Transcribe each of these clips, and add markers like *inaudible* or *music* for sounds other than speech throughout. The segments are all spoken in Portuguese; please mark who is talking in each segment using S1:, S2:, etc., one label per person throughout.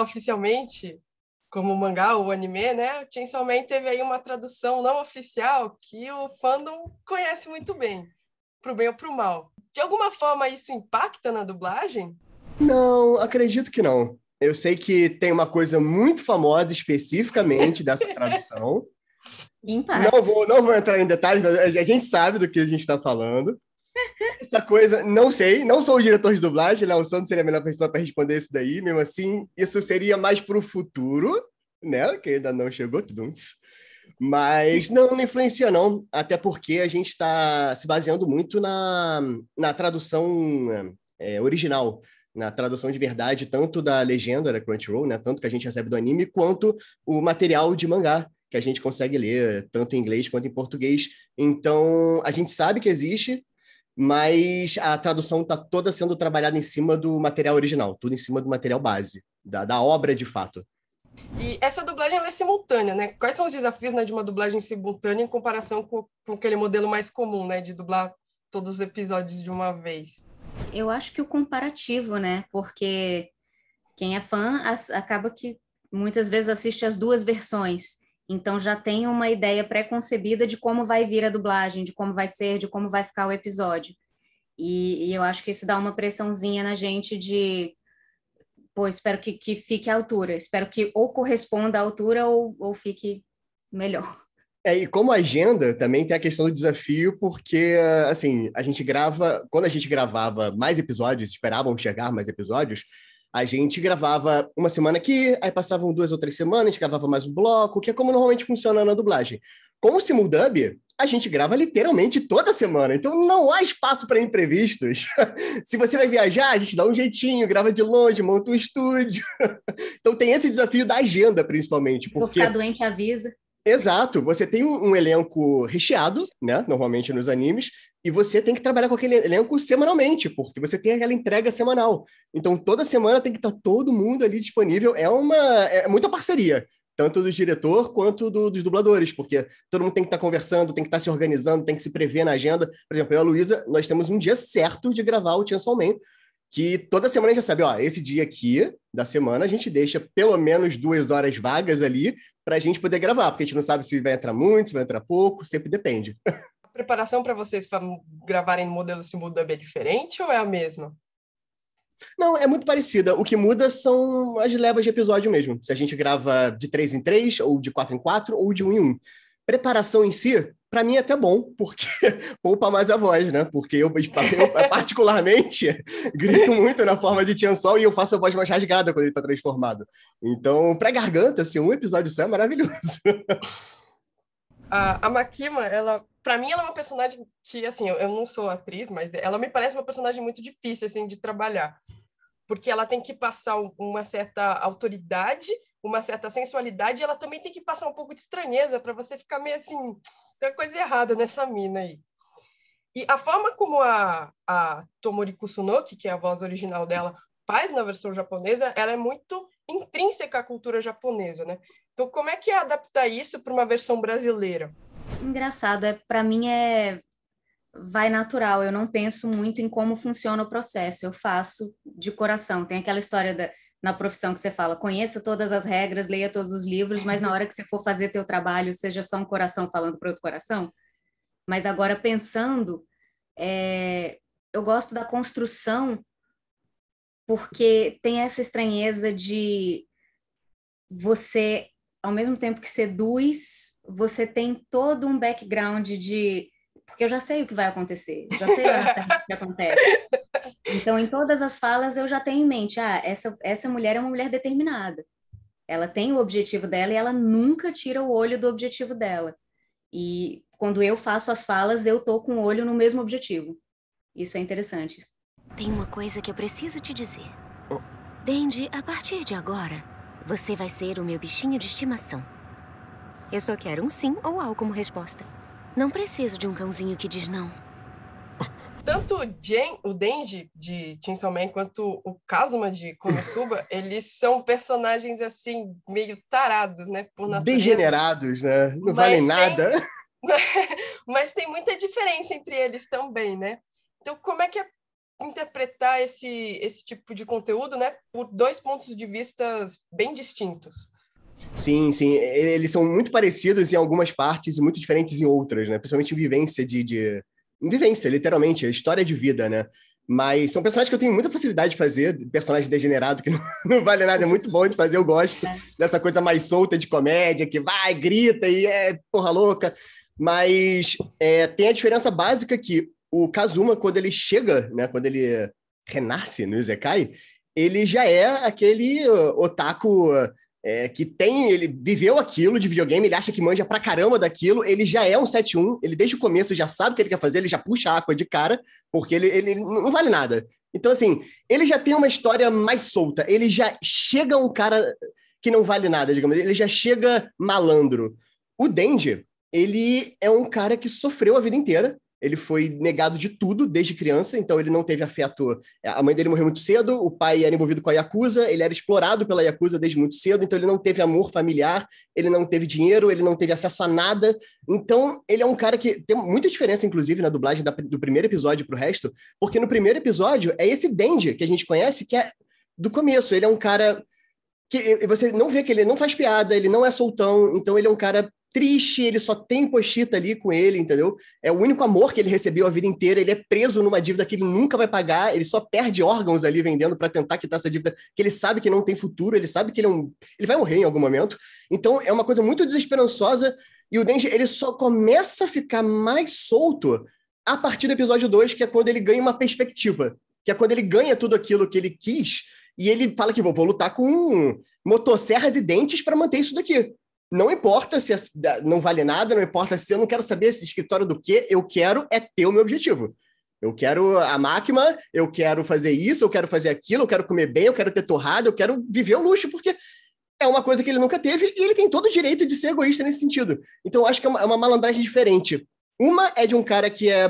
S1: oficialmente, como mangá ou anime, né? O Chainsaw Man teve aí uma tradução não oficial que o fandom conhece muito bem, pro bem ou pro mal. De alguma forma isso impacta na dublagem?
S2: Não, acredito que não. Eu sei que tem uma coisa muito famosa especificamente dessa *laughs* tradução.
S3: Impacta. Não
S2: vou, não vou entrar em detalhes, mas a gente sabe do que a gente está falando. Essa coisa, não sei, não sou o diretor de dublagem, Léo Santos seria a melhor pessoa para responder isso daí, mesmo assim, isso seria mais para o futuro, né? Que ainda não chegou, tudo mas não, não influencia, não, até porque a gente está se baseando muito na, na tradução é, original, na tradução de verdade, tanto da legenda da né, Crunchyroll, né, tanto que a gente recebe do anime, quanto o material de mangá que a gente consegue ler, tanto em inglês quanto em português. Então, a gente sabe que existe, mas a tradução está toda sendo trabalhada em cima do material original, tudo em cima do material base, da, da obra de fato.
S1: E essa dublagem é simultânea, né? Quais são os desafios né, de uma dublagem simultânea em comparação com, com aquele modelo mais comum, né? De dublar todos os episódios de uma
S3: vez. Eu acho que o comparativo, né? Porque quem é fã acaba que muitas vezes assiste as duas versões. Então já tem uma ideia pré-concebida de como vai vir a dublagem, de como vai ser, de como vai ficar o episódio. E, e eu acho que isso dá uma pressãozinha na gente de, pô, espero que, que fique à altura, espero que ou corresponda à altura ou, ou fique melhor. É,
S2: e como agenda, também tem a questão do desafio, porque, assim, a gente grava, quando a gente gravava mais episódios, esperavam chegar mais episódios, a gente gravava uma semana aqui, aí passavam duas ou três semanas, gravava mais um bloco, que é como normalmente funciona na dublagem. Com o simuldub, a gente grava literalmente toda semana, então não há espaço para imprevistos. *laughs* Se você vai viajar, a gente dá um jeitinho, grava de longe, monta um estúdio. *laughs* então tem esse desafio da agenda, principalmente. Porque... Vou ficar
S3: doente, avisa.
S2: Exato, você tem um, um elenco recheado, né? Normalmente nos animes, e você tem que trabalhar com aquele elenco semanalmente, porque você tem aquela entrega semanal. Então, toda semana tem que estar todo mundo ali disponível. É uma é muita parceria, tanto do diretor quanto do, dos dubladores, porque todo mundo tem que estar conversando, tem que estar se organizando, tem que se prever na agenda. Por exemplo, eu e a Luísa, nós temos um dia certo de gravar o Chainsaw Man, que toda semana a gente já sabe, ó, esse dia aqui da semana a gente deixa pelo menos duas horas vagas ali para a gente poder gravar, porque a gente não sabe se vai entrar muito, se vai entrar pouco, sempre depende. *laughs*
S1: preparação para vocês para gravarem no modelo muda é diferente ou é a mesma?
S2: Não, é muito parecida. O que muda são as levas de episódio mesmo. Se a gente grava de 3 em 3, ou de 4 em 4, ou de 1 em 1. Preparação em si, para mim é até bom, porque *laughs* poupa mais a voz, né? Porque eu, eu particularmente *laughs* grito muito na forma de Tiansol e eu faço a voz mais rasgada quando ele está transformado. Então, para garganta, assim, um episódio só é maravilhoso. *laughs*
S1: A, a Makima, ela para mim ela é uma personagem que assim eu não sou atriz mas ela me parece uma personagem muito difícil assim de trabalhar porque ela tem que passar uma certa autoridade uma certa sensualidade e ela também tem que passar um pouco de estranheza para você ficar meio assim tem coisa errada nessa mina aí e a forma como a, a Tomori Kusunoki que é a voz original dela faz na versão japonesa ela é muito intrínseca à cultura japonesa né então como é que é adaptar isso para uma versão brasileira
S3: Engraçado, é para mim é vai natural. Eu não penso muito em como funciona o processo. Eu faço de coração. Tem aquela história da, na profissão que você fala, conheça todas as regras, leia todos os livros, mas na hora que você for fazer teu trabalho, seja só um coração falando para outro coração. Mas agora pensando, é, eu gosto da construção porque tem essa estranheza de você ao mesmo tempo que seduz, você tem todo um background de porque eu já sei o que vai acontecer, já sei o que acontece. Então, em todas as falas, eu já tenho em mente, ah, essa, essa mulher é uma mulher determinada. Ela tem o objetivo dela e ela nunca tira o olho do objetivo dela. E quando eu faço as falas, eu tô com o olho no mesmo objetivo. Isso é interessante. Tem uma coisa que eu preciso te dizer. Oh. Dendi, a partir de agora, você vai ser o meu bichinho de estimação. Eu só quero um sim ou algo como resposta. Não preciso de um cãozinho que diz não. Tanto o, Jen,
S1: o Denji de Chainsaw Man quanto o Kazuma de Konosuba, *laughs* eles são personagens assim meio tarados, né, por natureza. Degenerados,
S2: né? Não valem tem... nada.
S1: *laughs* Mas tem muita diferença entre eles também, né? Então, como é que é interpretar esse, esse tipo de conteúdo né, por dois pontos de vista bem distintos.
S2: Sim, sim. Eles são muito parecidos em algumas partes e muito diferentes em outras, né? Principalmente em vivência de, de... vivência, literalmente, história de vida, né? Mas são personagens que eu tenho muita facilidade de fazer, personagem degenerado que *laughs* não, não vale nada, é muito bom de fazer, eu gosto é. dessa coisa mais solta de comédia, que vai, grita e é porra louca. Mas é, tem a diferença básica que o Kazuma, quando ele chega, né, quando ele renasce no Isekai, ele já é aquele uh, otaku uh, é, que tem, ele viveu aquilo de videogame, ele acha que manja pra caramba daquilo, ele já é um 7-1, ele desde o começo já sabe o que ele quer fazer, ele já puxa a água de cara, porque ele, ele não vale nada. Então, assim, ele já tem uma história mais solta, ele já chega um cara que não vale nada, digamos, ele já chega malandro. O Denji, ele é um cara que sofreu a vida inteira, ele foi negado de tudo desde criança, então ele não teve afeto. A mãe dele morreu muito cedo, o pai era envolvido com a Yakuza, ele era explorado pela Yakuza desde muito cedo, então ele não teve amor familiar, ele não teve dinheiro, ele não teve acesso a nada. Então, ele é um cara que tem muita diferença, inclusive, na dublagem do primeiro episódio pro resto, porque no primeiro episódio é esse Dende que a gente conhece, que é do começo. Ele é um cara que você não vê que ele não faz piada, ele não é soltão, então ele é um cara triste, ele só tem pochita ali com ele, entendeu? É o único amor que ele recebeu a vida inteira, ele é preso numa dívida que ele nunca vai pagar, ele só perde órgãos ali vendendo para tentar quitar essa dívida, que ele sabe que não tem futuro, ele sabe que ele é um, ele vai morrer em algum momento. Então é uma coisa muito desesperançosa e o Denji, ele só começa a ficar mais solto a partir do episódio 2, que é quando ele ganha uma perspectiva, que é quando ele ganha tudo aquilo que ele quis e ele fala que vou, vou lutar com motosserras e dentes para manter isso daqui não importa se é não vale nada, não importa se eu não quero saber esse escritório do que, eu quero é ter o meu objetivo. Eu quero a máquina, eu quero fazer isso, eu quero fazer aquilo, eu quero comer bem, eu quero ter torrada, eu quero viver o luxo, porque é uma coisa que ele nunca teve e ele tem todo o direito de ser egoísta nesse sentido. Então, eu acho que é uma, é uma malandragem diferente. Uma é de um cara que é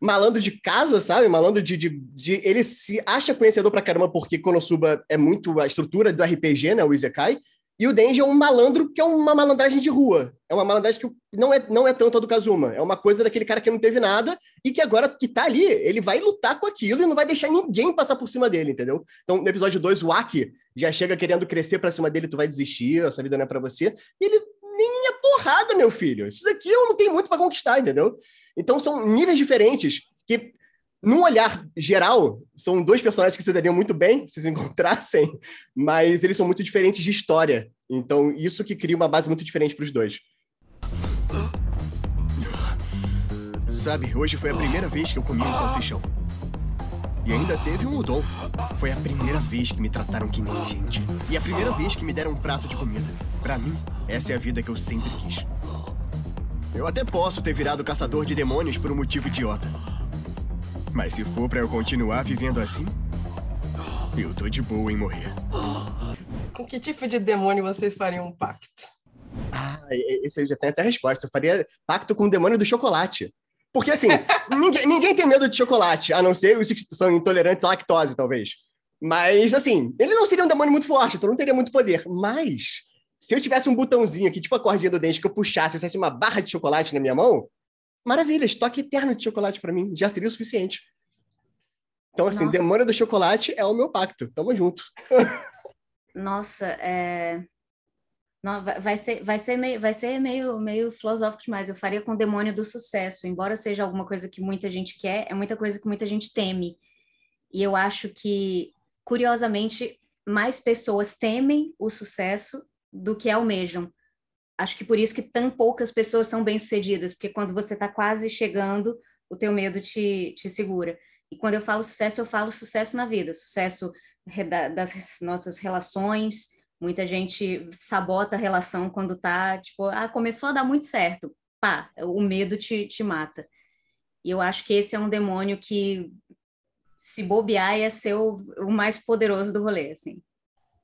S2: malandro de casa, sabe? Malandro de, de, de, Ele se acha conhecedor pra caramba, porque Konosuba é muito a estrutura do RPG, né? O Isekai. E o Denji é um malandro que é uma malandragem de rua. É uma malandragem que não é, não é tanto a do Kazuma. É uma coisa daquele cara que não teve nada e que agora que tá ali, ele vai lutar com aquilo e não vai deixar ninguém passar por cima dele, entendeu? Então, no episódio 2, o Aki já chega querendo crescer pra cima dele, tu vai desistir, essa vida não é pra você. E ele nem é porrada, meu filho. Isso daqui eu não tenho muito para conquistar, entendeu? Então, são níveis diferentes que num olhar geral, são dois personagens que se dariam muito bem se se encontrassem, mas eles são muito diferentes de história. Então, isso que cria uma base muito diferente para os dois. Sabe, hoje foi a primeira vez que eu comi um salsichão. E ainda teve um udon. Foi a primeira vez que me trataram que nem gente. E a primeira vez que me deram um prato de comida. Para mim, essa é a vida que eu sempre quis. Eu até posso ter virado caçador de demônios por um motivo idiota. Mas se for pra eu continuar vivendo assim, eu tô de boa em morrer.
S1: Com que tipo de demônio vocês fariam um pacto?
S2: Ah, esse aí já tem até a resposta. Eu faria pacto com o demônio do chocolate. Porque, assim, *laughs* ninguém, ninguém, tem medo de chocolate, a não ser os que são intolerantes à lactose, talvez. Mas, assim, ele não seria um demônio muito forte, então não teria muito poder. Mas, se eu tivesse um botãozinho aqui, tipo a cordinha do dente, que eu puxasse e uma barra de chocolate na minha mão, Maravilha, estoque eterno de chocolate para mim, já seria o suficiente. Então, assim, Nossa. demora do chocolate é o meu pacto. Tamo junto. *laughs*
S3: Nossa, é... Não, vai ser, vai ser, meio, vai ser meio, meio filosófico demais. Eu faria com o demônio do sucesso. Embora seja alguma coisa que muita gente quer, é muita coisa que muita gente teme. E eu acho que, curiosamente, mais pessoas temem o sucesso do que almejam acho que por isso que tão poucas pessoas são bem-sucedidas, porque quando você está quase chegando, o teu medo te, te segura. E quando eu falo sucesso, eu falo sucesso na vida, sucesso das nossas relações. Muita gente sabota a relação quando tá, tipo, ah, começou a dar muito certo. Pá, o medo te, te mata. E eu acho que esse é um demônio que, se bobear, ia ser o, o mais poderoso do rolê, assim.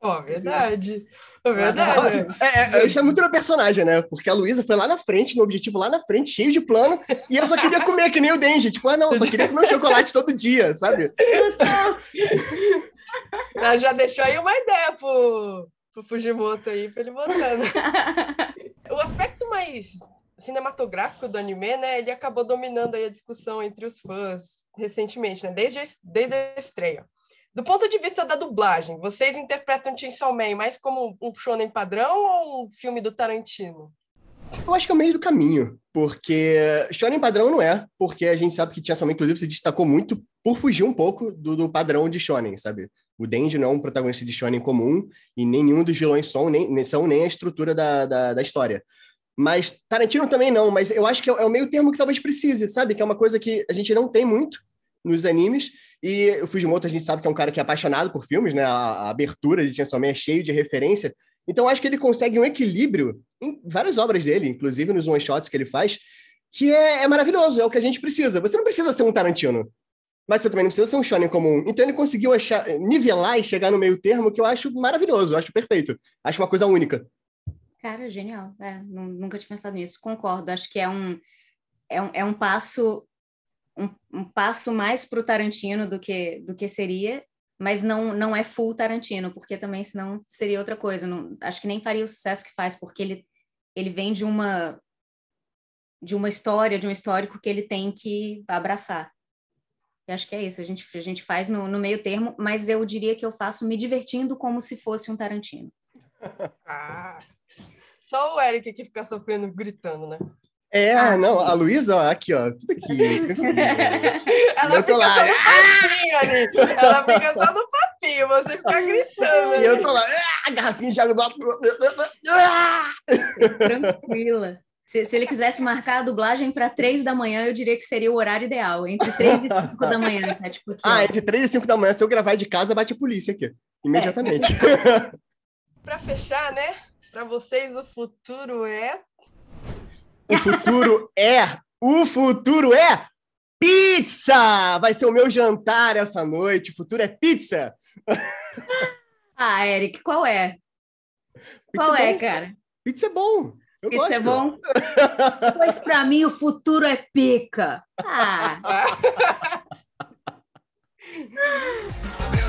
S1: Pô, é verdade. verdade. É,
S2: é, é, isso é muito meu personagem, né? Porque a Luísa foi lá na frente, no objetivo lá na frente, cheio de plano, e eu só queria comer que nem o Denji. Tipo, ah, não, eu só queria comer um chocolate todo dia, sabe? *laughs* Ela já deixou aí uma ideia pro,
S1: pro Fujimoto aí, pra ele botando. Né? *laughs* o aspecto mais cinematográfico do anime, né? Ele acabou dominando aí a discussão entre os fãs recentemente, né? Desde, desde a estreia. Do ponto de vista da dublagem, vocês interpretam Chainsaw Man mais como um shonen padrão ou um filme do Tarantino?
S2: Eu acho que é o meio do caminho, porque shonen padrão não é, porque a gente sabe que Chainsaw Man, inclusive, se destacou muito por fugir um pouco do, do padrão de shonen, sabe? O Denji não é um protagonista de shonen comum e nenhum dos vilões são nem, são nem a estrutura da, da, da história. Mas Tarantino também não, mas eu acho que é, é o meio termo que talvez precise, sabe? Que é uma coisa que a gente não tem muito nos animes e o Fujimoto, a gente sabe que é um cara que é apaixonado por filmes, né? A, a abertura de Chainsaw Man é cheio de referência. Então, acho que ele consegue um equilíbrio em várias obras dele, inclusive nos one-shots que ele faz, que é, é, maravilhoso, é o que a gente precisa. Você não precisa ser um Tarantino, mas você também não precisa ser um shonen comum. Então, ele conseguiu achar, nivelar e chegar no meio termo, que eu acho maravilhoso, eu acho perfeito. Acho uma coisa única.
S3: Cara, genial. É, nunca tinha pensado nisso. Concordo. Acho que é um, é um, é um passo um, um passo mais para o Tarantino do que, do que seria, mas não, não é full Tarantino, porque também senão seria outra coisa. Não, acho que nem faria o sucesso que faz, porque ele, ele vem de uma de uma história, de um histórico que ele tem que abraçar. e acho que é isso, a gente, a gente faz no, no meio termo, mas eu diria que eu faço me divertindo como se fosse um Tarantino. *laughs*
S1: ah, só o Eric que fica sofrendo gritando, né?
S2: É, ah, ah, não, a Luísa, ó, aqui, ó, tudo aqui. *laughs* ela eu tô lá. só no papinho, ali. Ela fica só no papinho, você fica gritando. E eu tô lá, ah, garrafinha de água do alto. Tranquila. Se,
S3: se, ele quisesse marcar a dublagem para três da manhã, eu diria que seria o horário ideal, entre três e cinco da manhã. Tá?
S2: Tipo, aqui, ah, entre três e cinco da manhã, se eu gravar de casa, bate a polícia aqui, imediatamente. É.
S1: *laughs* para fechar, né? Para vocês, o futuro é
S2: o futuro é, o futuro é pizza! Vai ser o meu jantar essa noite. O futuro é pizza.
S3: ah, Eric, qual é? Pizza qual é, é cara? Pizza é bom. Eu Pizza é gosto. é bom? pois para mim o futuro é pica. Ah. *laughs*